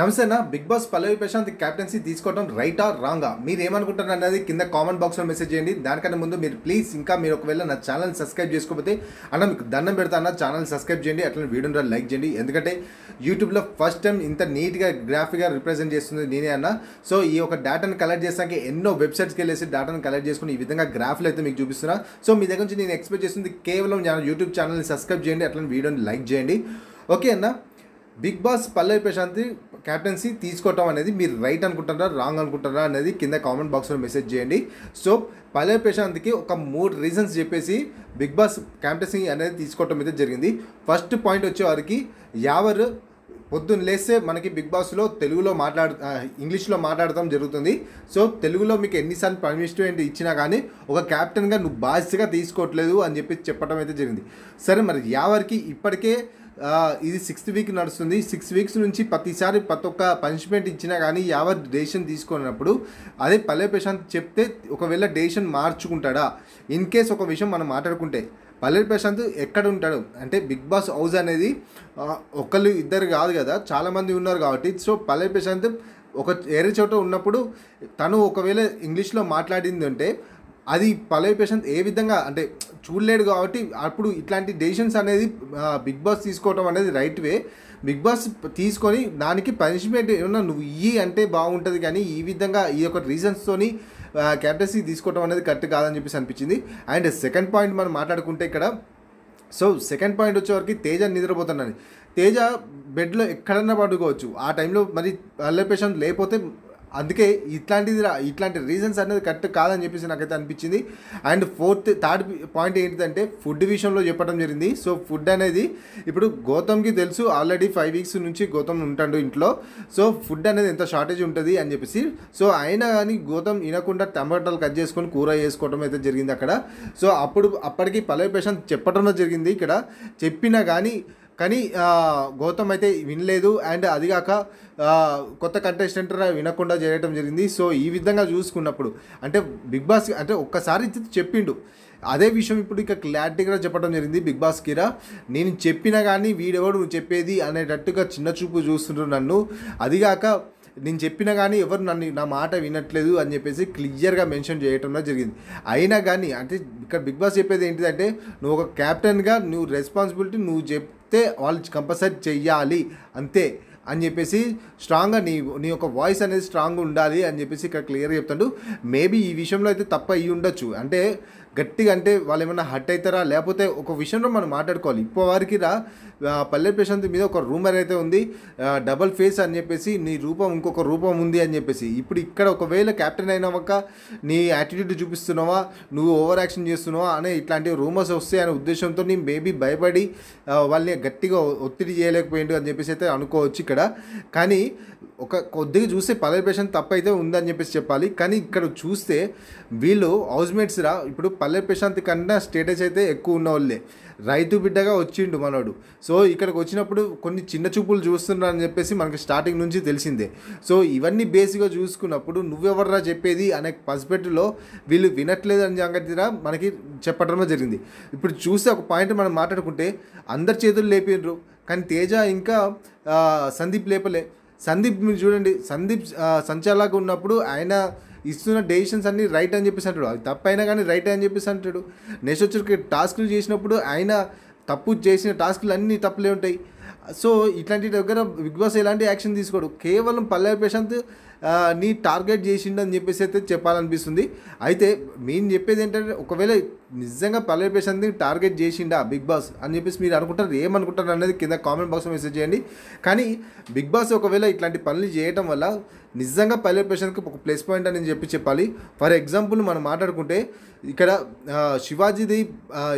నమస్తేనా Bigg Boss Pallavi Prashanth captaincy తీసుకోవడం రైటా రాంగా మీరు ఏమనుకుంటారు అనేది కింద కామెంట్ బాక్స్లో మెసేజ్ చేయండి దానికంటే ముందు మీరు ప్లీజ్ ఇంకా మీరు ఒకవేళ నా ఛానల్ సబ్స్క్రైబ్ చేసుకోకపోతే అన్న మీకు దండం పెడతా అన్న ఛానల్ సబ్స్క్రైబ్ చేయండి అట్లా వీడియోని లైక్ చేయండి ఎందుకంటే యూట్యూబ్లో ఫస్ట్ టైం ఇంత నీట్గా గ్రాఫిక్గా రిప్రజెంట్ చేస్తుంది నేనే అన్న సో ఈ యొక్క డేటాను కలెక్ట్ చేసాక ఎన్నో వెబ్సైట్స్కి వెళ్ళేసి డేటాను కలెక్ట్ చేసుకుని ఈ విధంగా గ్రాఫ్లు అయితే మీకు చూపిస్తున్నా సో మీ దగ్గర నుంచి నేను ఎక్స్పెక్ట్ చేస్తుంది కేవలం యూట్యూబ్ ఛానల్ని సబ్స్క్రైబ్ చేయండి అట్లా వీడియోని లైక్ చేయండి ఓకే అన్న Bigg Boss Pallavi Prashanth captaincy తీసుకోవటం అనేది మీరు రైట్ అనుకుంటారా రాంగ్ అనుకుంటారా అనేది కింద కామెంట్ బాక్స్లో మెసేజ్ చేయండి సో పల్లె ప్రశాంత్కి ఒక మూడు రీజన్స్ చెప్పేసి బిగ్ బాస్ క్యాప్టెన్సీ అనేది తీసుకోవటం అయితే జరిగింది ఫస్ట్ పాయింట్ వచ్చేవారికి యావరు పొద్దున్న లేస్తే మనకి బిగ్ బాస్లో తెలుగులో మాట్లాడు ఇంగ్లీష్లో మాట్లాడటం జరుగుతుంది సో తెలుగులో మీకు ఎన్నిసార్లు పనిష్మెంట్ ఇచ్చినా కానీ ఒక క్యాప్టెన్గా నువ్వు బాధ్యతగా తీసుకోవట్లేదు అని చెప్పి చెప్పడం అయితే జరిగింది సరే మరి యావరికి ఇప్పటికే ఇది సిక్స్త్ వీక్ నడుస్తుంది సిక్స్ వీక్స్ నుంచి ప్రతిసారి ప్రతి ఒక్క పనిష్మెంట్ ఇచ్చినా కానీ ఎవరు డెసిషన్ తీసుకున్నప్పుడు అదే పల్లె ప్రశాంత్ చెప్తే ఒకవేళ డెసిషన్ మార్చుకుంటాడా ఇన్ కేస్ ఒక విషయం మనం మాట్లాడుకుంటే పల్లె ప్రశాంత్ ఎక్కడ ఉంటాడు అంటే బిగ్ బాస్ హౌస్ అనేది ఒకళ్ళు ఇద్దరు కాదు కదా చాలామంది ఉన్నారు కాబట్టి సో పల్లె ప్రశాంత్ ఒక ఏరే చోట ఉన్నప్పుడు తను ఒకవేళ ఇంగ్లీష్లో మాట్లాడింది అంటే అది పలవి పేషెంట్ ఏ విధంగా అంటే చూడలేడు కాబట్టి అప్పుడు ఇట్లాంటి డెసిషన్స్ అనేది బిగ్ బాస్ తీసుకోవటం అనేది రైట్ వే బిగ్ బాస్ తీసుకొని దానికి పనిష్మెంట్ ఏమన్నా నువ్వు ఇయ్యి అంటే బాగుంటుంది కానీ ఈ విధంగా ఈ యొక్క రీజన్స్తోని క్యాప్టెన్సీ తీసుకోవటం అనేది కరెక్ట్ కాదని చెప్పేసి అనిపించింది అండ్ సెకండ్ పాయింట్ మనం మాట్లాడుకుంటే ఇక్కడ సో సెకండ్ పాయింట్ వచ్చేవరకు తేజ నిద్రపోతున్నాను తేజ బెడ్లో ఎక్కడన్నా పడుకోవచ్చు ఆ టైంలో మరి పల్లె పేషెంట్ లేకపోతే అందుకే ఇట్లాంటిది ఇట్లాంటి రీజన్స్ అనేది కరెక్ట్ కాదని చెప్పేసి నాకైతే అనిపించింది అండ్ ఫోర్త్ థర్డ్ పాయింట్ ఏంటిదంటే ఫుడ్ విషయంలో చెప్పడం జరిగింది సో ఫుడ్ అనేది ఇప్పుడు గౌతమ్కి తెలుసు ఆల్రెడీ ఫైవ్ వీక్స్ నుంచి గౌతమ్ ఉంటాడు ఇంట్లో సో ఫుడ్ అనేది ఎంత షార్టేజ్ ఉంటుంది అని చెప్పేసి సో అయినా కానీ గౌతమ్ వినకుండా టమాటాలు కట్ చేసుకొని కూర చేసుకోవడం అయితే జరిగింది అక్కడ సో అప్పుడు అప్పటికి పలే పేషెంట్ చెప్పడం జరిగింది ఇక్కడ చెప్పినా కానీ కానీ గౌతమ్ అయితే వినలేదు అండ్ అదిగాక కొత్త కంటెస్టెంట్ వినకుండా చేయడం జరిగింది సో ఈ విధంగా చూసుకున్నప్పుడు అంటే బిగ్ బాస్ అంటే ఒక్కసారి చెప్పిండు అదే విషయం ఇప్పుడు ఇక క్లారిటీగా చెప్పడం జరిగింది బిగ్ బాస్ కిరా నేను చెప్పినా కానీ వీడెవడు నువ్వు చెప్పేది అనేటట్టుగా చిన్న చూపు చూస్తుండ్రు నన్ను అదిగాక నేను చెప్పినా కానీ ఎవరు నన్ను నా మాట వినట్లేదు అని చెప్పేసి క్లియర్గా మెన్షన్ చేయటంలో జరిగింది అయినా కానీ అంటే ఇక్కడ బిగ్ బాస్ చెప్పేది ఏంటిదంటే నువ్వు ఒక క్యాప్టెన్గా నువ్వు రెస్పాన్సిబిలిటీ నువ్వు చెప్తే వాళ్ళు కంపల్సరీ చెయ్యాలి అంతే అని చెప్పేసి స్ట్రాంగ్గా నీ నీ యొక్క వాయిస్ అనేది స్ట్రాంగ్ ఉండాలి అని చెప్పేసి ఇక్కడ క్లియర్గా చెప్తాడు మేబీ ఈ విషయంలో అయితే తప్ప అయ్యి ఉండొచ్చు అంటే గట్టిగా అంటే వాళ్ళు ఏమైనా హట్ అవుతారా లేకపోతే ఒక విషయంలో మనం మాట్లాడుకోవాలి ఇప్పో వారికి రా పల్లె ప్రశాంత్ మీద ఒక రూమర్ అయితే ఉంది డబల్ ఫేస్ అని చెప్పేసి నీ రూపం ఇంకొక రూపం ఉంది అని చెప్పేసి ఇప్పుడు ఇక్కడ ఒకవేళ క్యాప్టెన్ అయినవక నీ యాటిట్యూడ్ చూపిస్తున్నావా నువ్వు ఓవర్ యాక్షన్ చేస్తున్నావా అనే ఇట్లాంటి రూమర్స్ వస్తాయనే ఉద్దేశంతో నీ మేబీ భయపడి వాళ్ళని గట్టిగా ఒత్తిడి చేయలేకపోయిండు అని చెప్పేసి అయితే అనుకోవచ్చు ఇక్కడ కానీ ఒక కొద్దిగా చూస్తే పదవి పేషెంట్ తప్పైతే ఉందని చెప్పేసి చెప్పాలి కానీ ఇక్కడ చూస్తే వీళ్ళు హౌస్మేట్స్ రా ఇప్పుడు పల్లె ప్రశాంత్ కన్నా స్టేటస్ అయితే ఎక్కువ ఉన్న వాళ్ళే రైతు బిడ్డగా వచ్చిండు మనోడు సో ఇక్కడికి వచ్చినప్పుడు కొన్ని చిన్న చూపులు చూస్తున్నారు అని చెప్పేసి మనకి స్టార్టింగ్ నుంచి తెలిసిందే సో ఇవన్నీ బేసిక్గా చూసుకున్నప్పుడు నువ్వెవర్రా చెప్పేది అనే పసిపెట్టులో వీళ్ళు వినట్లేదు అని సంగతిరా మనకి చెప్పడమే జరిగింది ఇప్పుడు చూస్తే ఒక పాయింట్ మనం మాట్లాడుకుంటే అందరి చేతులు లేపిండ్రు కానీ తేజ ఇంకా సందీప్ లేపలే సందీప్ మీరు చూడండి సందీప్ సంచాలక్ ఉన్నప్పుడు ఆయన ఇస్తున్న డెసిషన్స్ అన్నీ రైట్ అని చెప్పేసి అంటాడు అది తప్పైనా కానీ రైట్ అని చెప్పేసి అంటాడు నెక్స్ట్ వచ్చి టాస్క్లు చేసినప్పుడు ఆయన తప్పు చేసిన టాస్క్లు అన్నీ తప్పులే ఉంటాయి సో ఇట్లాంటి దగ్గర బిగ్ బాస్ ఎలాంటి యాక్షన్ తీసుకోడు కేవలం పల్లవి ప్రశాంత్ నీ టార్గెట్ అని చెప్పేసి అయితే చెప్పాలనిపిస్తుంది అయితే మేము చెప్పేది ఏంటంటే ఒకవేళ నిజంగా పల్లెల పేషెంట్ని టార్గెట్ చేసిండా బిగ్ బాస్ అని చెప్పేసి మీరు అనుకుంటారు ఏమనుకుంటారు అనేది కింద కామెంట్ బాక్స్లో మెసేజ్ చేయండి కానీ బిగ్ బాస్ ఒకవేళ ఇట్లాంటి పనులు చేయడం వల్ల నిజంగా పల్లె ప్రశాంత్కి ఒక ప్లస్ పాయింట్ అని చెప్పి చెప్పాలి ఫర్ ఎగ్జాంపుల్ మనం మాట్లాడుకుంటే ఇక్కడ శివాజీది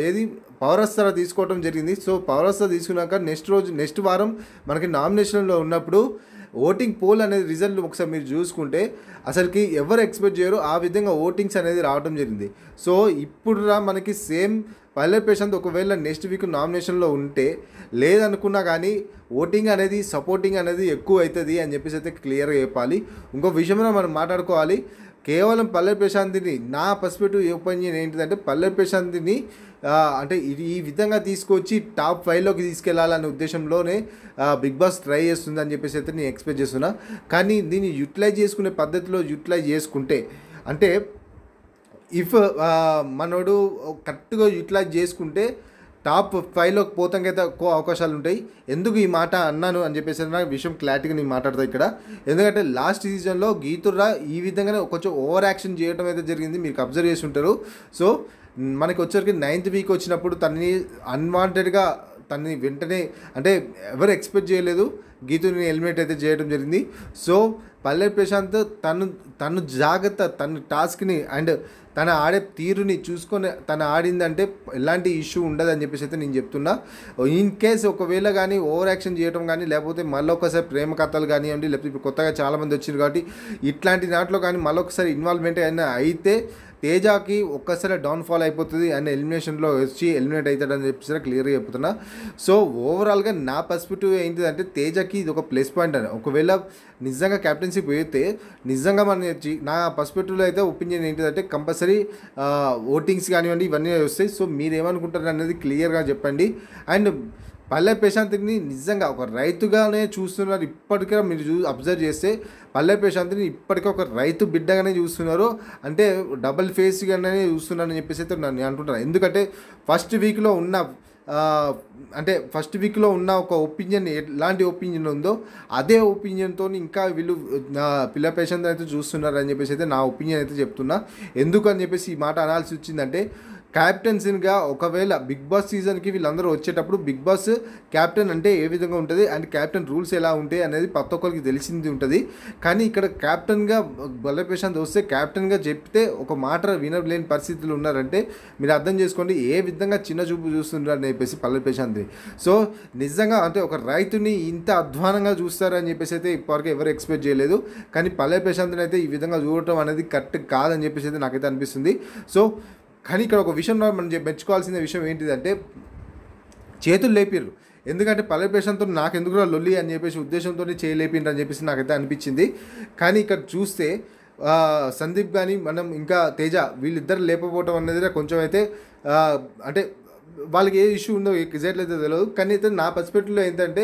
ఏది పౌరస్థర తీసుకోవడం జరిగింది సో పౌరస్థ తీసుకున్నాక నెక్స్ట్ రోజు నెక్స్ట్ వారం మనకి నామినేషన్లో ఉన్నప్పుడు ఓటింగ్ పోల్ అనేది రిజల్ట్ ఒకసారి మీరు చూసుకుంటే అసలుకి ఎవరు ఎక్స్పెక్ట్ చేయరు ఆ విధంగా ఓటింగ్స్ అనేది రావడం జరిగింది సో ఇప్పుడు మనకి సేమ్ పల్లె పేషెంట్ ఒకవేళ నెక్స్ట్ వీక్ నామినేషన్లో ఉంటే లేదనుకున్నా కానీ ఓటింగ్ అనేది సపోర్టింగ్ అనేది ఎక్కువ అవుతుంది అని చెప్పేసి అయితే క్లియర్గా చెప్పాలి ఇంకో విషయంలో మనం మాట్లాడుకోవాలి కేవలం పల్లె ప్రశాంతిని నా పర్స్పెక్టివ్ ఒపీనియన్ ఏంటిదంటే పల్లె ప్రశాంతిని అంటే ఈ విధంగా తీసుకొచ్చి టాప్ ఫైవ్లోకి తీసుకెళ్లాలనే ఉద్దేశంలోనే బిగ్ బాస్ ట్రై అని చెప్పేసి అయితే నేను ఎక్స్పెక్ట్ చేస్తున్నా కానీ దీన్ని యూటిలైజ్ చేసుకునే పద్ధతిలో యూటిలైజ్ చేసుకుంటే అంటే ఇఫ్ మనోడు కరెక్ట్గా యూటిలైజ్ చేసుకుంటే టాప్ ఫైవ్లోకి పోతాకైతే ఎక్కువ అవకాశాలు ఉంటాయి ఎందుకు ఈ మాట అన్నాను అని చెప్పేసి నాకు విషయం క్లారిటీగా నేను మాట్లాడతాను ఇక్కడ ఎందుకంటే లాస్ట్ సీజన్లో గీతుర్రా ఈ విధంగానే కొంచెం ఓవర్ యాక్షన్ చేయడం అయితే జరిగింది మీకు అబ్జర్వ్ చేసి ఉంటారు సో మనకి వచ్చరికి నైన్త్ వీక్ వచ్చినప్పుడు తనని అన్వాంటెడ్గా తనని వెంటనే అంటే ఎవరు ఎక్స్పెక్ట్ చేయలేదు గీతుని హెల్మెట్ అయితే చేయడం జరిగింది సో పల్లె ప్రశాంత్ తను తను జాగ్రత్త తన టాస్క్ని అండ్ తన ఆడే తీరుని చూసుకొని తను ఆడిందంటే ఎలాంటి ఇష్యూ ఉండదని చెప్పేసి అయితే నేను చెప్తున్నా ఇన్ కేస్ ఒకవేళ కానీ ఓవర్ యాక్షన్ చేయడం కానీ లేకపోతే మళ్ళొకసారి ప్రేమ కథలు కానివ్వండి లేకపోతే ఇప్పుడు కొత్తగా చాలామంది వచ్చింది కాబట్టి ఇట్లాంటి దాంట్లో కానీ మళ్ళీ ఒకసారి ఇన్వాల్వ్మెంట్ అయినా అయితే తేజకి ఒక్కసారి డౌన్ఫాల్ అయిపోతుంది అండ్ ఎలిమినేషన్లో వచ్చి ఎలిమినేట్ అవుతాడని చెప్పేసి క్లియర్గా చెప్తున్నా సో ఓవరాల్గా నా పర్స్పెక్టివ్ ఏంటిదంటే తేజకి ఇది ఒక ప్లస్ పాయింట్ అని ఒకవేళ నిజంగా క్యాప్టెన్షిప్ పోయితే నిజంగా మన నా పర్స్పెక్టివ్లో అయితే ఒపీనియన్ ఏంటిదంటే కంపల్సరీ ఓటింగ్స్ కానివ్వండి ఇవన్నీ వస్తాయి సో మీరు ఏమనుకుంటారు అనేది క్లియర్గా చెప్పండి అండ్ పల్లె ప్రశాంతిని నిజంగా ఒక రైతుగానే చూస్తున్నారు ఇప్పటికే మీరు చూ అబ్జర్వ్ చేస్తే పల్లె ప్రశాంతిని ఇప్పటికే ఒక రైతు బిడ్డగానే చూస్తున్నారు అంటే డబల్ ఫేస్గానే చూస్తున్నారని చెప్పేసి అయితే నేను అనుకుంటున్నాను ఎందుకంటే ఫస్ట్ వీక్లో ఉన్న అంటే ఫస్ట్ వీక్లో ఉన్న ఒక ఒపీనియన్ ఎలాంటి ఒపీనియన్ ఉందో అదే ఒపీనియన్తో ఇంకా వీళ్ళు పిల్ల పేషెంట్ అయితే చూస్తున్నారు అని చెప్పేసి అయితే నా ఒపీనియన్ అయితే చెప్తున్నా ఎందుకు అని చెప్పేసి ఈ మాట అనాల్సి వచ్చిందంటే క్యాప్టెన్సీగా ఒకవేళ బిగ్ బాస్ సీజన్కి వీళ్ళందరూ వచ్చేటప్పుడు బిగ్ బాస్ క్యాప్టెన్ అంటే ఏ విధంగా ఉంటుంది అండ్ క్యాప్టెన్ రూల్స్ ఎలా ఉంటాయి అనేది ప్రతి ఒక్కరికి తెలిసింది ఉంటుంది కానీ ఇక్కడ క్యాప్టెన్గా బల్ల ప్రశాంత్ వస్తే క్యాప్టెన్గా చెప్తే ఒక మాట వినలేని పరిస్థితులు ఉన్నారంటే మీరు అర్థం చేసుకోండి ఏ విధంగా చిన్న చూపు చూస్తున్నారని చెప్పేసి పల్లె ప్రశాంత్ సో నిజంగా అంటే ఒక రైతుని ఇంత అధ్వానంగా చూస్తారని చెప్పేసి అయితే ఇప్పటివరకు ఎవరు ఎక్స్పెక్ట్ చేయలేదు కానీ పల్లె ప్రశాంత్ని అయితే ఈ విధంగా చూడటం అనేది కరెక్ట్ కాదని చెప్పేసి అయితే నాకైతే అనిపిస్తుంది సో కానీ ఇక్కడ ఒక విషయంలో మనం మెచ్చుకోవాల్సిన విషయం ఏంటిదంటే చేతులు లేపిర్రు ఎందుకంటే పల్లెపేషంతో నాకు ఎందుకు లొల్లి అని చెప్పేసి ఉద్దేశంతో చేయలేపిండ్రు అని చెప్పేసి నాకైతే అనిపించింది కానీ ఇక్కడ చూస్తే సందీప్ కానీ మనం ఇంకా తేజ వీళ్ళిద్దరు లేకపోవటం అనేది కొంచెం అయితే అంటే వాళ్ళకి ఏ ఇష్యూ ఉందో ఎగ్జాక్ట్లీ అయితే తెలియదు కానీ అయితే నా పర్స్పెక్టివ్లో ఏంటంటే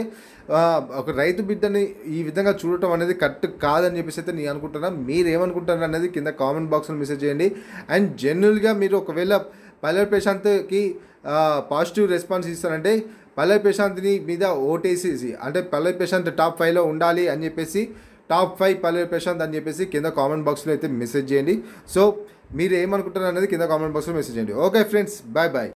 ఒక రైతు బిడ్డని ఈ విధంగా చూడటం అనేది కరెక్ట్ కాదని చెప్పేసి అయితే నేను అనుకుంటున్నా మీరు ఏమనుకుంటారు అనేది కింద కామెంట్ బాక్స్లో మెసేజ్ చేయండి అండ్ జనరల్గా మీరు ఒకవేళ పల్లె ప్రశాంత్కి పాజిటివ్ రెస్పాన్స్ ఇస్తారంటే పల్లె ప్రశాంత్ని మీద ఓటేసేసి అంటే పల్లె ప్రశాంత్ టాప్ ఫైవ్లో ఉండాలి అని చెప్పేసి టాప్ ఫైవ్ పల్లె ప్రశాంత్ అని చెప్పేసి కింద కామెంట్ బాక్స్లో అయితే మెసేజ్ చేయండి సో మీరు ఏమనుకుంటారు అనేది కింద కామెంట్ బాక్స్లో మెసేజ్ చేయండి ఓకే ఫ్రెండ్స్ బాయ్ బాయ్